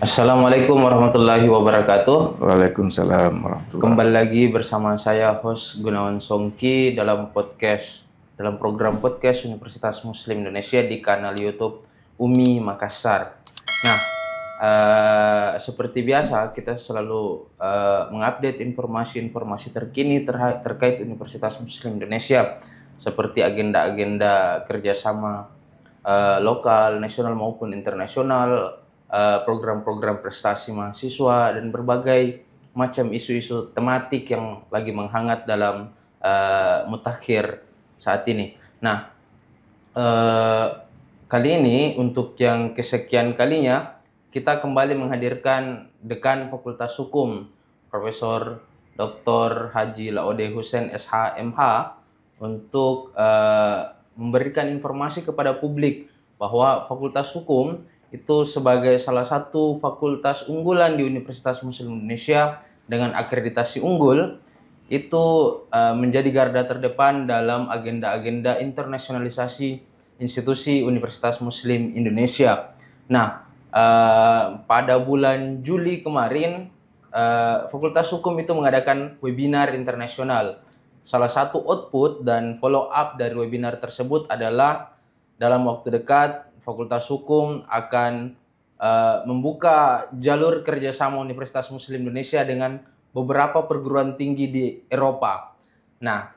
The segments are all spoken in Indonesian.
Assalamualaikum warahmatullahi wabarakatuh. Waalaikumsalam warahmatullahi. Kembali lagi bersama saya host Gunawan Songki dalam podcast dalam program podcast Universitas Muslim Indonesia di kanal YouTube Umi Makassar. Nah, Uh, seperti biasa kita selalu uh, mengupdate informasi-informasi terkini terkait Universitas Muslim Indonesia seperti agenda-agenda kerjasama uh, lokal, nasional maupun internasional, eh, program-program uh, prestasi mahasiswa dan berbagai macam isu-isu tematik yang lagi menghangat dalam uh, mutakhir saat ini. Nah, uh, kali ini untuk yang kesekian kalinya kita kembali menghadirkan dekan Fakultas Hukum Profesor Dr. Haji Laode Husen SHMH untuk uh, memberikan informasi kepada publik bahwa Fakultas Hukum itu sebagai salah satu fakultas unggulan di Universitas Muslim Indonesia dengan akreditasi unggul itu eh, menjadi garda terdepan dalam agenda-agenda internasionalisasi institusi Universitas Muslim Indonesia. Nah, eh, pada bulan Juli kemarin eh, Fakultas Hukum itu mengadakan webinar internasional salah satu output dan follow up dari webinar tersebut adalah dalam waktu dekat Fakultas Hukum akan uh, membuka jalur kerjasama Universitas Muslim Indonesia dengan beberapa perguruan tinggi di Eropa. Nah,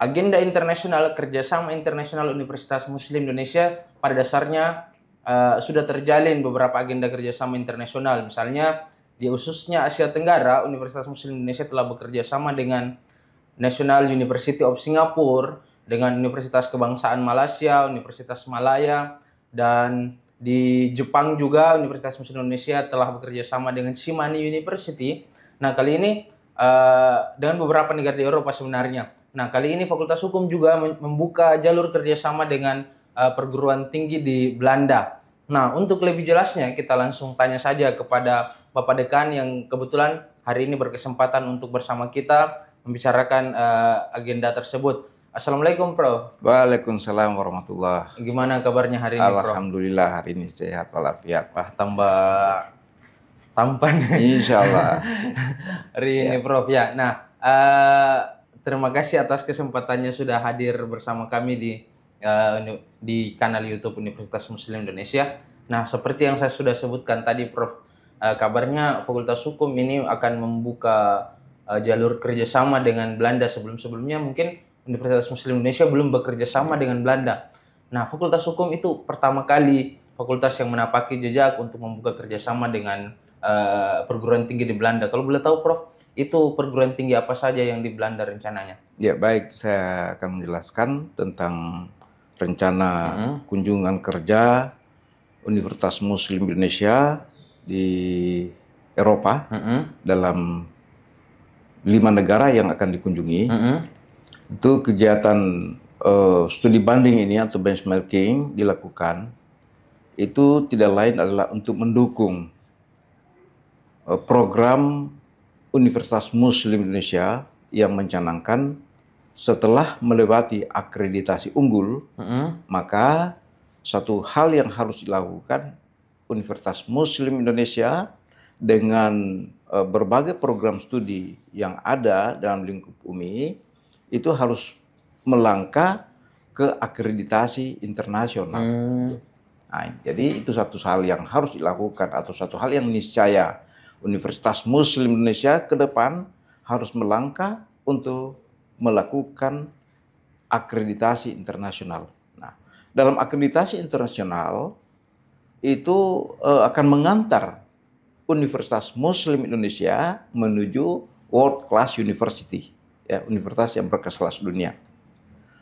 agenda internasional kerjasama internasional Universitas Muslim Indonesia pada dasarnya uh, sudah terjalin beberapa agenda kerjasama internasional, misalnya di khususnya Asia Tenggara, Universitas Muslim Indonesia telah bekerja sama dengan National University of Singapore dengan Universitas Kebangsaan Malaysia, Universitas Malaya, dan di Jepang juga Universitas Muslim Indonesia telah bekerja sama dengan Shimane University. Nah kali ini uh, dengan beberapa negara di Eropa sebenarnya. Nah kali ini Fakultas Hukum juga membuka jalur kerjasama dengan uh, perguruan tinggi di Belanda. Nah untuk lebih jelasnya kita langsung tanya saja kepada Bapak Dekan yang kebetulan hari ini berkesempatan untuk bersama kita membicarakan uh, agenda tersebut. Assalamualaikum Prof. Waalaikumsalam warahmatullah. Gimana kabarnya hari ini Prof? Alhamdulillah hari ini sehat walafiat. Wah tambah tampan. Insya Allah. hari ya. ini iya. Prof ya. Nah uh, terima kasih atas kesempatannya sudah hadir bersama kami di uh, di kanal YouTube Universitas Muslim Indonesia. Nah seperti yang saya sudah sebutkan tadi Prof, uh, kabarnya Fakultas Hukum ini akan membuka uh, jalur kerjasama dengan Belanda sebelum-sebelumnya mungkin Universitas Muslim Indonesia belum bekerja sama dengan Belanda. Nah, Fakultas Hukum itu pertama kali fakultas yang menapaki jejak untuk membuka kerjasama dengan uh, perguruan tinggi di Belanda. Kalau boleh tahu, Prof, itu perguruan tinggi apa saja yang di Belanda rencananya? Ya, baik. Saya akan menjelaskan tentang rencana hmm. kunjungan kerja Universitas Muslim Indonesia di Eropa hmm. dalam lima negara yang akan dikunjungi. Mm -hmm. Itu kegiatan uh, studi banding ini atau benchmarking dilakukan itu tidak lain adalah untuk mendukung uh, program Universitas Muslim Indonesia yang mencanangkan setelah melewati akreditasi unggul, mm -hmm. maka satu hal yang harus dilakukan Universitas Muslim Indonesia dengan Eh, berbagai program studi yang ada dalam lingkup UMI itu harus melangkah ke akreditasi internasional. Hmm. Nah, jadi itu satu hal yang harus dilakukan atau satu hal yang niscaya Universitas Muslim Indonesia ke depan harus melangkah untuk melakukan akreditasi internasional. Nah, dalam akreditasi internasional itu uh, akan mengantar Universitas Muslim Indonesia menuju world class university, ya, universitas yang berkelas dunia.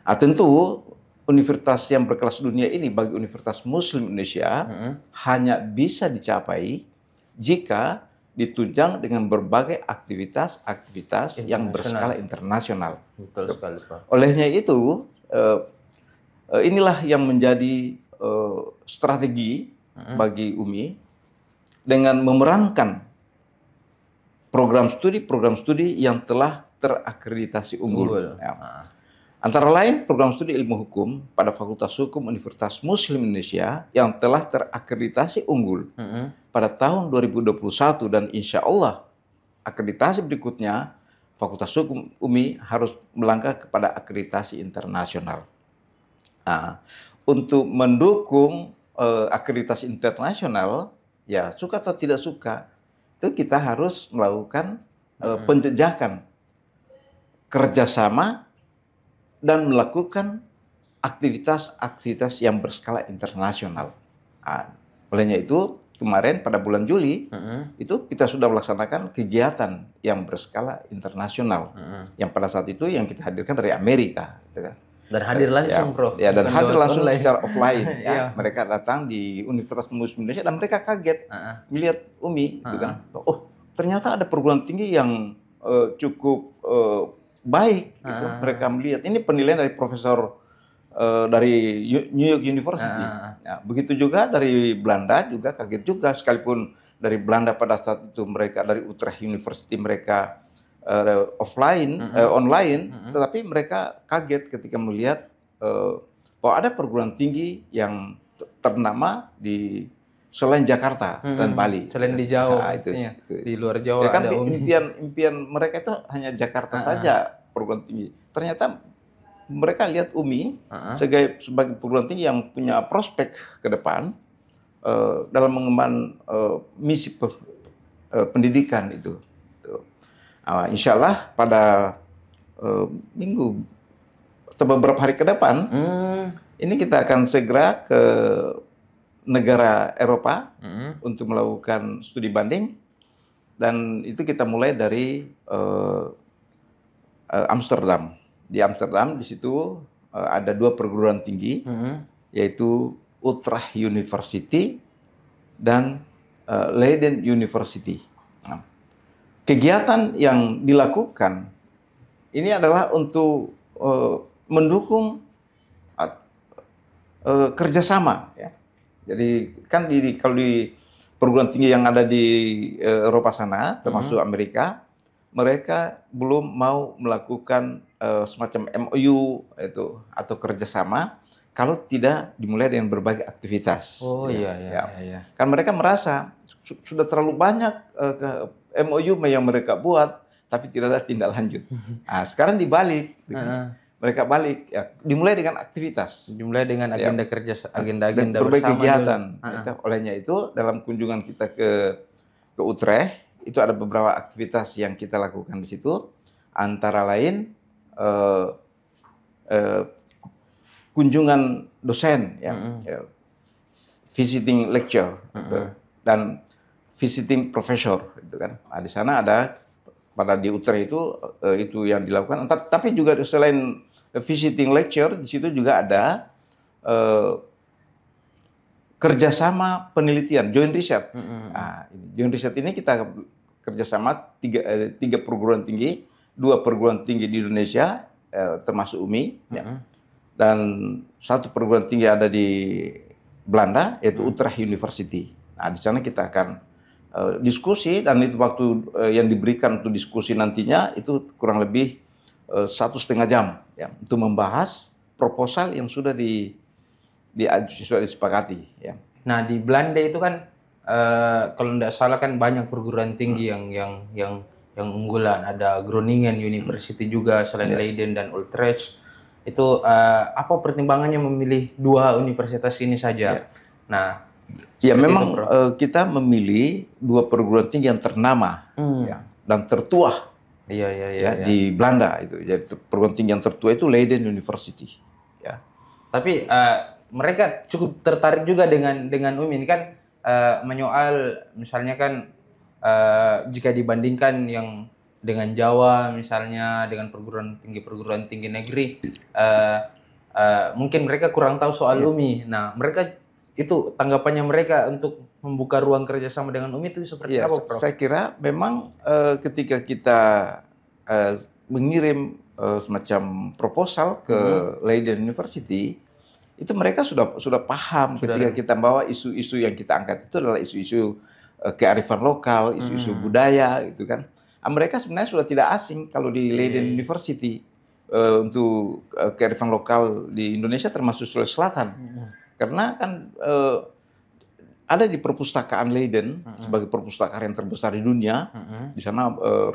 Nah, tentu universitas yang berkelas dunia ini bagi Universitas Muslim Indonesia hmm. hanya bisa dicapai jika ditunjang dengan berbagai aktivitas-aktivitas yang berskala internasional. Betul sekali, Pak. Olehnya itu, eh, eh, inilah yang menjadi eh, strategi bagi UMI dengan memerankan program studi program studi yang telah terakreditasi unggul. Ya. Ah. Antara lain program studi ilmu hukum pada Fakultas Hukum Universitas Muslim Indonesia yang telah terakreditasi unggul mm -hmm. pada tahun 2021 dan insya Allah akreditasi berikutnya Fakultas Hukum UMI harus melangkah kepada akreditasi internasional. Nah, untuk mendukung uh, akreditasi internasional, ya suka atau tidak suka, itu kita harus melakukan uh, penjejakan kerjasama dan melakukan aktivitas-aktivitas yang berskala internasional. Nah, olehnya itu kemarin pada bulan Juli uh itu kita sudah melaksanakan kegiatan yang berskala internasional. Uh Yang pada saat itu yang kita hadirkan dari Amerika, gitu kan. Dan hadir iya. langsung, ya, Prof. Ya, dan hadir langsung online. secara offline. ya. ya. Mereka datang di Universitas Muslim Indonesia dan mereka kaget uh -uh. melihat Umi, uh -uh. gitu kan. Oh, ternyata ada perguruan tinggi yang uh, cukup uh, baik. Uh -uh. Gitu. Mereka melihat ini penilaian dari Profesor uh, dari New York University. Uh -uh. Ya, begitu juga dari Belanda juga kaget juga, sekalipun dari Belanda pada saat itu mereka dari Utrecht University mereka uh, offline, mm -hmm. uh, online, mm -hmm. tetapi mereka kaget ketika melihat uh, bahwa ada perguruan tinggi yang ternama di selain Jakarta mm -hmm. dan Bali. Selain di nah, Jawa, nah, itu, iya. itu. di luar Jawa. Ya kan ada impian impian mereka itu hanya Jakarta uh -huh. saja perguruan tinggi. Ternyata mereka lihat UMI uh -huh. sebagai sebagai perguruan tinggi yang punya prospek ke depan uh, dalam mengemban uh, misi pe, uh, pendidikan itu. Uh, ah, insya Allah pada uh, minggu atau beberapa hari ke depan, hmm. ini kita akan segera ke negara Eropa hmm. untuk melakukan studi banding dan itu kita mulai dari uh, uh, Amsterdam. Di Amsterdam di situ uh, ada dua perguruan tinggi hmm. yaitu Utrecht University dan uh, Leiden University kegiatan yang dilakukan ini adalah untuk uh, mendukung uh, kerjasama. Ya. Jadi kan di, kalau di perguruan tinggi yang ada di uh, Eropa sana, termasuk hmm. Amerika, mereka belum mau melakukan uh, semacam MOU itu atau kerjasama kalau tidak dimulai dengan berbagai aktivitas. Oh ya, iya, iya, ya. iya, iya. Kan mereka merasa su sudah terlalu banyak uh, ke MOU yang mereka buat, tapi tidak ada tindak lanjut. Nah, sekarang dibalik. Gitu. Mereka balik, ya, dimulai dengan aktivitas. Dimulai dengan ya. agenda ya, kerja, agenda-agenda bersama. kegiatan. Dulu. Olehnya itu, dalam kunjungan kita ke, ke Utrecht, itu ada beberapa aktivitas yang kita lakukan di situ. Antara lain, eh, eh, kunjungan dosen, ya, mm -hmm. visiting lecture. Mm -hmm. Dan visiting professor gitu kan. Nah, di sana ada pada di Utrecht itu eh, itu yang dilakukan. Tapi juga selain visiting lecture di situ juga ada uh, kerjasama penelitian joint research. Mm -hmm. nah, joint research ini kita kerjasama tiga eh, tiga perguruan tinggi, dua perguruan tinggi di Indonesia eh, termasuk UMI mm -hmm. ya. dan satu perguruan tinggi ada di Belanda yaitu mm -hmm. Utrecht University. Nah di sana kita akan Eh, diskusi dan itu waktu uh, yang diberikan untuk diskusi nantinya itu kurang lebih eh, satu setengah jam ya, untuk membahas proposal yang sudah di, di sudah disepakati ya. Nah di Belanda itu kan uh, kalau tidak salah kan banyak perguruan tinggi hmm. yang yang yang yang unggulan ada Groningen University juga selain yeah. Leiden dan Utrecht itu uh, apa pertimbangannya memilih dua universitas ini saja? Yeah. Nah Ya memang itu, uh, kita memilih dua perguruan tinggi yang ternama hmm. ya, dan tertua iya, iya, iya, ya, iya. di Belanda itu. Jadi perguruan tinggi yang tertua itu Leiden University. Ya. Tapi uh, mereka cukup tertarik juga dengan dengan umi ini kan uh, menyoal misalnya kan uh, jika dibandingkan yang dengan Jawa misalnya dengan perguruan tinggi perguruan tinggi negeri uh, uh, mungkin mereka kurang tahu soal ya. UMI. Nah mereka itu tanggapannya mereka untuk membuka ruang kerjasama dengan Umi itu seperti ya, apa, Prof? Saya kira memang uh, ketika kita uh, mengirim uh, semacam proposal ke hmm. Leiden University, itu mereka sudah sudah paham sudah ketika ada. kita bawa isu-isu yang kita angkat itu adalah isu-isu uh, kearifan lokal, isu-isu hmm. budaya, gitu kan. Ah, mereka sebenarnya sudah tidak asing kalau di Leiden University uh, untuk uh, kearifan lokal di Indonesia termasuk Sulawesi Selatan. Hmm karena kan uh, ada di perpustakaan Leiden mm -hmm. sebagai perpustakaan yang terbesar di dunia. mm -hmm. Di sana uh,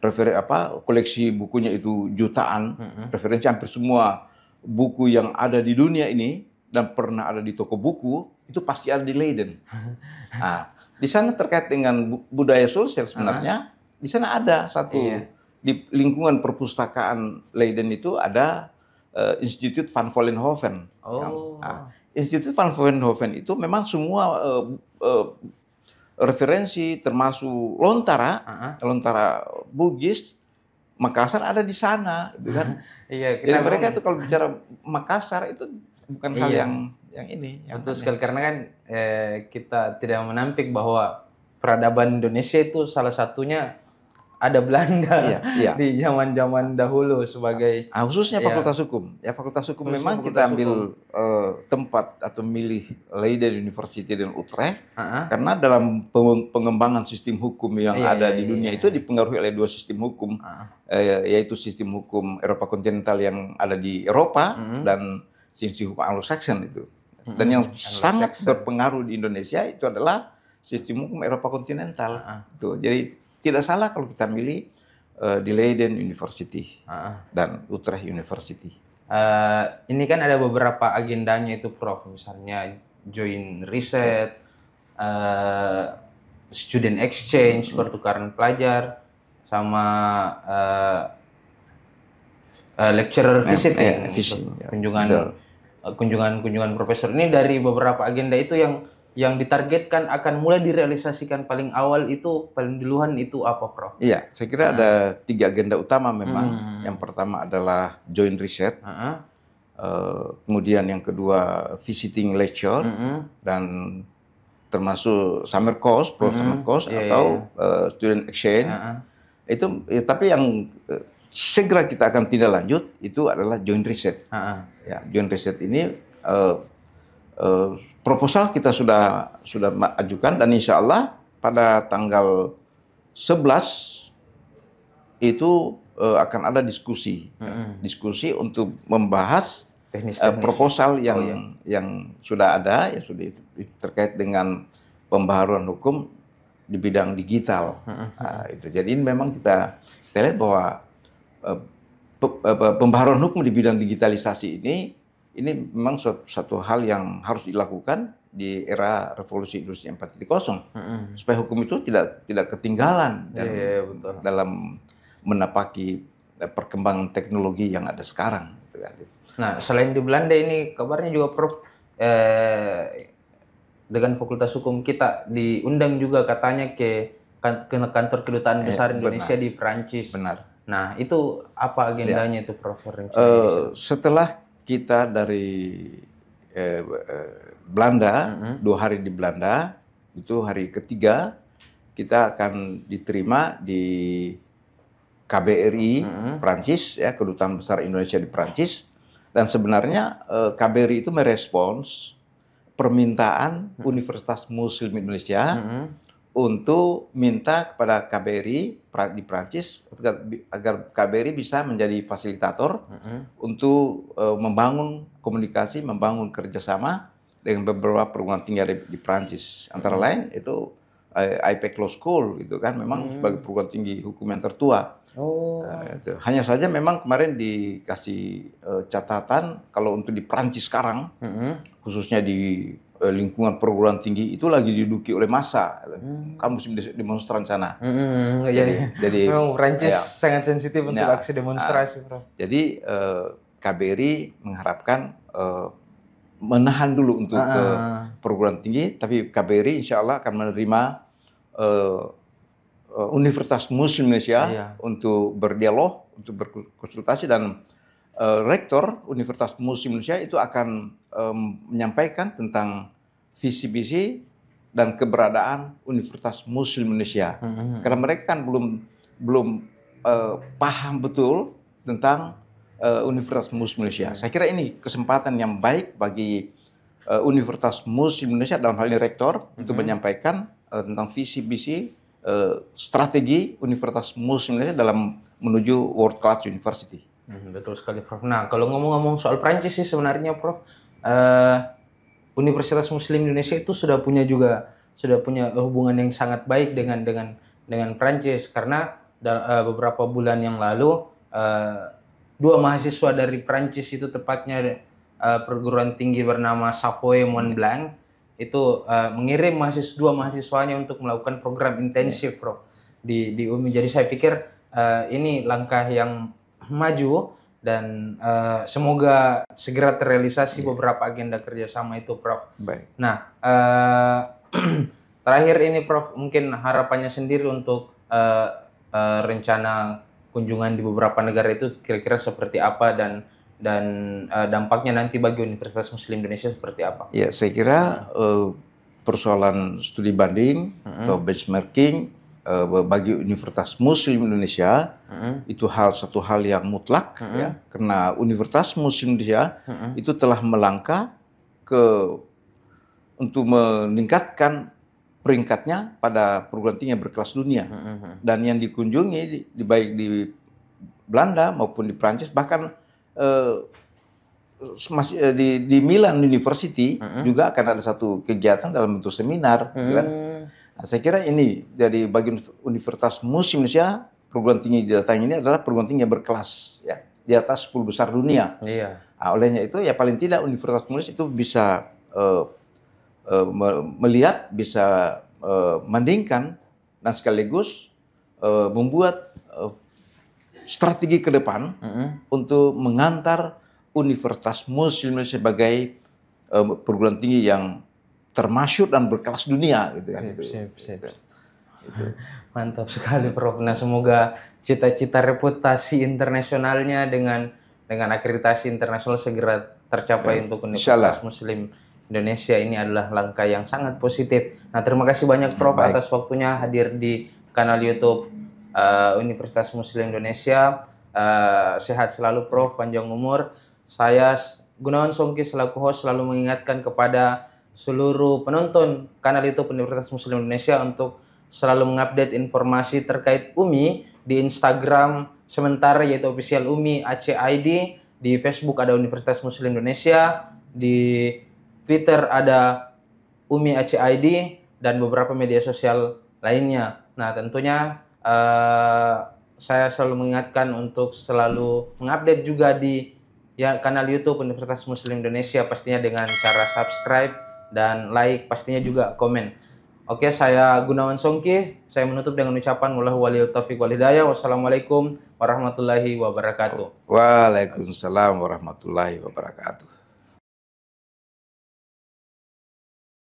referen apa koleksi bukunya itu jutaan, mm -hmm. referensi hampir semua buku yang ada di dunia ini dan pernah ada di toko buku itu pasti ada di Leiden. Nah, di sana terkait dengan budaya sosial sebenarnya uh-huh. di sana ada satu iya. di lingkungan perpustakaan Leiden itu ada uh, Institut van Vollenhoven. Oh. Yang, nah, Institut van Vollenhoven itu memang semua uh, uh, referensi termasuk lontara, uh -huh. lontara Bugis, Makassar ada di sana, gitu kan? iya, kita Jadi mereka itu kalau bicara Makassar itu bukan iya. hal yang yang ini. Yang Betul sekali karena kan eh, kita tidak menampik bahwa peradaban Indonesia itu salah satunya ada Belanda iya, iya. di zaman-zaman dahulu sebagai nah, khususnya iya. fakultas hukum ya fakultas hukum khususnya memang fakultas kita ambil uh, tempat atau milih Leiden University dan Utrecht uh -huh. karena dalam pengembangan sistem hukum yang iya, ada iya, di iya, dunia iya. itu dipengaruhi oleh dua sistem hukum uh -huh. Eh, yaitu sistem hukum Eropa kontinental yang ada di Eropa uh mm-hmm. -huh. dan sistem hukum Anglo-Saxon itu uh mm-hmm. -huh. dan yang sangat berpengaruh di Indonesia itu adalah sistem hukum Eropa kontinental uh -huh. tuh jadi tidak salah kalau kita milih uh, di Leiden University uh. dan Utrecht University. Uh, ini kan ada beberapa agendanya itu Prof, misalnya join riset, uh, student exchange, hmm. pertukaran pelajar, sama uh, uh, lecturer visit eh, eh, ya. kunjungan kunjungan-kunjungan profesor ini dari beberapa agenda itu yang yang ditargetkan akan mulai direalisasikan paling awal itu paling duluan itu apa, Prof? Iya, saya kira uh ada nah. tiga agenda utama memang. Hmm. Yang pertama adalah joint research, uh -huh. uh, kemudian yang kedua visiting lecture uh -huh. dan termasuk summer course, pro uh -huh. Hmm. summer course yeah, iya, atau yeah. Iya. Uh, student exchange. Uh -huh. Itu, ya, tapi yang uh, segera kita akan tindak lanjut itu adalah joint research. Uh -huh. Ya, joint research ini uh, Eh, proposal kita sudah sudah ajukan dan insya Allah pada tanggal 11 itu uh, akan ada diskusi mm -hmm. diskusi untuk membahas teknis, teknis. Uh, proposal oh, yang oh, iya. yang sudah ada ya sudah terkait dengan pembaharuan hukum di bidang digital mm -hmm. uh, itu jadi ini memang kita kita lihat bahwa eh, pembaharuan hukum di bidang digitalisasi ini ini memang suatu, satu hal yang harus dilakukan di era revolusi industri 4.0 hmm. supaya hukum itu tidak tidak ketinggalan dalam, iya, yeah, betul. dalam menapaki eh, perkembangan teknologi yang ada sekarang. Gitu kan. Nah, selain di Belanda ini kabarnya juga Prof eh, dengan Fakultas Hukum kita diundang juga katanya ke kan, kantor kedutaan eh, besar eh, Indonesia benar. di Perancis. Benar. Nah, itu apa agendanya ya. itu Prof? Uh, setelah kita dari eh, eh Belanda, mm -hmm. dua hari di Belanda, itu hari ketiga kita akan diterima di KBRI mm -hmm. Prancis ya kedutaan besar Indonesia di Prancis dan sebenarnya eh, KBRI itu merespons permintaan mm -hmm. Universitas Muslim Indonesia mm -hmm untuk minta kepada KBRI di Prancis agar KBRI bisa menjadi fasilitator mm -hmm. untuk uh, membangun komunikasi, membangun kerjasama dengan beberapa perguruan tinggi di, di Prancis. Antara mm -hmm. lain itu uh, eh, IPEC Law School itu kan memang mm -hmm. sebagai perguruan tinggi hukum yang tertua. Oh. Uh, itu. Hanya saja memang kemarin dikasih uh, catatan kalau untuk di Prancis sekarang, mm -hmm. khususnya di Eh, lingkungan perguruan tinggi itu lagi diduduki oleh massa. Hmm. Kan musim demonstran sana. Hmm, hmm, hmm, hmm. Iya, jadi, iya. jadi memang Prancis ya, sangat sensitif nah, untuk ya, aksi demonstrasi. Nah, jadi eh, KBRI mengharapkan eh, menahan dulu untuk ah. ke ah, ah. perguruan tinggi, tapi KBRI insya Allah akan menerima eh, eh Universitas Muslim Indonesia iya. untuk berdialog, untuk berkonsultasi dan Eh, rektor Universitas Muslim Indonesia itu akan um, menyampaikan tentang visi visi dan keberadaan Universitas Muslim Indonesia. Hmm. Karena mereka kan belum belum uh, paham betul tentang uh, Universitas Muslim Indonesia. Hmm. Saya kira ini kesempatan yang baik bagi uh, Universitas Muslim Indonesia dalam hal ini rektor hmm. untuk menyampaikan uh, tentang visi visi uh, strategi Universitas Muslim Indonesia dalam menuju world class university. Hmm, betul sekali Prof. Nah kalau ngomong-ngomong soal Prancis sih sebenarnya Prof. Uh, Universitas Muslim Indonesia itu sudah punya juga sudah punya hubungan yang sangat baik dengan dengan dengan Prancis karena uh, beberapa bulan yang lalu uh, dua mahasiswa dari Prancis itu tepatnya uh, perguruan tinggi bernama Mont Montblanc itu uh, mengirim mahasiswa dua mahasiswanya untuk melakukan program intensif, Prof. di di UMI. Jadi saya pikir uh, ini langkah yang maju dan uh, semoga segera terrealisasi yeah. beberapa agenda kerjasama itu, Prof. Baik. Nah, uh, terakhir ini, Prof, mungkin harapannya sendiri untuk uh, uh, rencana kunjungan di beberapa negara itu kira-kira seperti apa dan dan uh, dampaknya nanti bagi Universitas Muslim Indonesia seperti apa? Ya, saya kira uh, persoalan studi banding mm -hmm. atau benchmarking Eh, bagi Universitas Muslim Indonesia hmm itu hal satu hal yang mutlak hmm ya karena Universitas Muslim Indonesia hmm itu telah melangkah ke untuk meningkatkan peringkatnya pada perguruan tinggi yang berkelas dunia hmm dan yang dikunjungi di, di baik di Belanda maupun di Prancis bahkan uh, eh, masih eh, di, di Milan University hmm juga akan ada satu kegiatan dalam bentuk seminar hmm kan? saya kira ini dari bagi Universitas Muslim Indonesia perguruan tinggi di datang ini adalah perguruan tinggi yang berkelas ya di atas 10 besar dunia. Iya. Nah, olehnya itu ya paling tidak Universitas Muslim itu bisa uh, uh, melihat, bisa uh, dan sekaligus uh, membuat uh, strategi ke depan mm -hmm. untuk mengantar Universitas Muslim sebagai uh, perguruan tinggi yang termasyur dan berkelas dunia gitu kan. Sip, sip, Gitu. Mantap sekali Prof. Nah, semoga cita-cita reputasi internasionalnya dengan dengan akreditasi internasional segera tercapai ya, untuk Universitas Muslim Indonesia ini adalah langkah yang sangat positif. Nah, terima kasih banyak Prof Baik. atas waktunya hadir di kanal YouTube uh, Universitas Muslim Indonesia. Uh, sehat selalu Prof, panjang umur. Saya Gunawan Songki selaku host selalu mengingatkan kepada seluruh penonton kanal itu Universitas Muslim Indonesia untuk selalu mengupdate informasi terkait UMI di Instagram sementara yaitu official UMI ACID, di Facebook ada Universitas Muslim Indonesia, di Twitter ada UMI ACID dan beberapa media sosial lainnya. Nah, tentunya uh, saya selalu mengingatkan untuk selalu mengupdate juga di ya kanal YouTube Universitas Muslim Indonesia pastinya dengan cara subscribe dan like pastinya juga komen. Oke, saya Gunawan Songki. Saya menutup dengan ucapan wallahu waliyut taufiq wal hidayah. Wassalamualaikum warahmatullahi wabarakatuh. Waalaikumsalam warahmatullahi wabarakatuh.